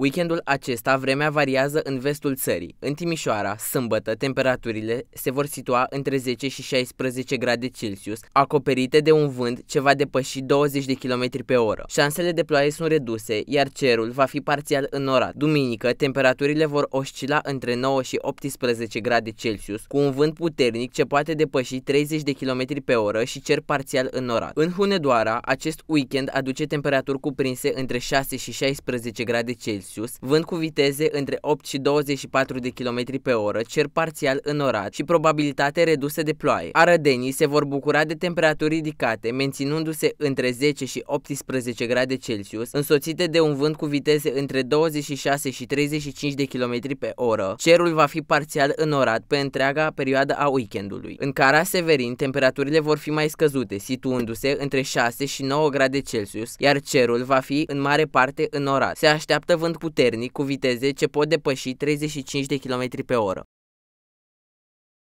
Weekendul acesta vremea variază în vestul țării. În Timișoara, sâmbătă, temperaturile se vor situa între 10 și 16 grade Celsius, acoperite de un vânt ce va depăși 20 de km pe oră. Șansele de ploaie sunt reduse, iar cerul va fi parțial înnorat. Duminică, temperaturile vor oscila între 9 și 18 grade Celsius, cu un vânt puternic ce poate depăși 30 de km pe oră și cer parțial înnorat. În Hunedoara, acest weekend aduce temperaturi cuprinse între 6 și 16 grade Celsius. Celsius, vânt cu viteze între 8 și 24 de km pe oră, cer parțial înorat și probabilitate redusă de ploaie. Arădenii se vor bucura de temperaturi ridicate, menținându-se între 10 și 18 grade Celsius, însoțite de un vânt cu viteze între 26 și 35 de km pe oră. Cerul va fi parțial înorat pe întreaga perioadă a weekendului. În Cara Severin, temperaturile vor fi mai scăzute, situându-se între 6 și 9 grade Celsius, iar cerul va fi în mare parte înorat. Se așteaptă vânt puternic cu viteze ce pot depăși 35 de km pe oră.